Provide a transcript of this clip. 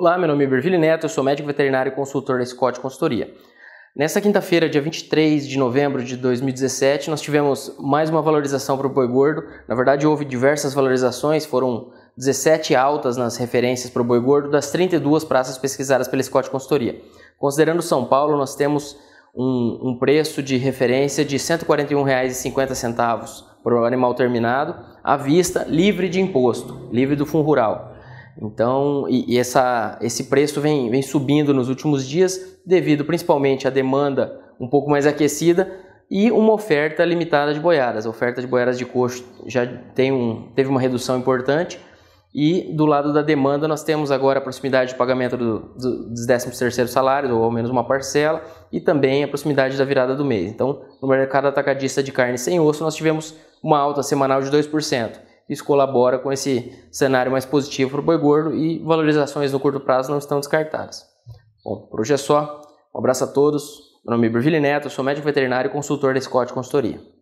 Olá, meu nome é Berville Neto, eu sou médico veterinário e consultor da Scott Consultoria. Nessa quinta-feira, dia 23 de novembro de 2017, nós tivemos mais uma valorização para o boi gordo. Na verdade, houve diversas valorizações, foram 17 altas nas referências para o boi gordo das 32 praças pesquisadas pela Scott Consultoria. Considerando São Paulo, nós temos um, um preço de referência de R$ 141,50 por animal terminado, à vista, livre de imposto, livre do fundo rural. Então, e, e essa, esse preço vem, vem subindo nos últimos dias, devido principalmente à demanda um pouco mais aquecida e uma oferta limitada de boiadas. A oferta de boiadas de coxo já tem um, teve uma redução importante, e do lado da demanda, nós temos agora a proximidade de pagamento do, do, dos 13 salários, ou ao menos uma parcela, e também a proximidade da virada do mês. Então, no mercado atacadista de carne sem osso, nós tivemos uma alta semanal de 2%. Isso colabora com esse cenário mais positivo para o boi gordo e valorizações no curto prazo não estão descartadas. Bom, por hoje é só. Um abraço a todos. Meu nome é Bruvile Neto, sou médico veterinário e consultor da Scott Consultoria.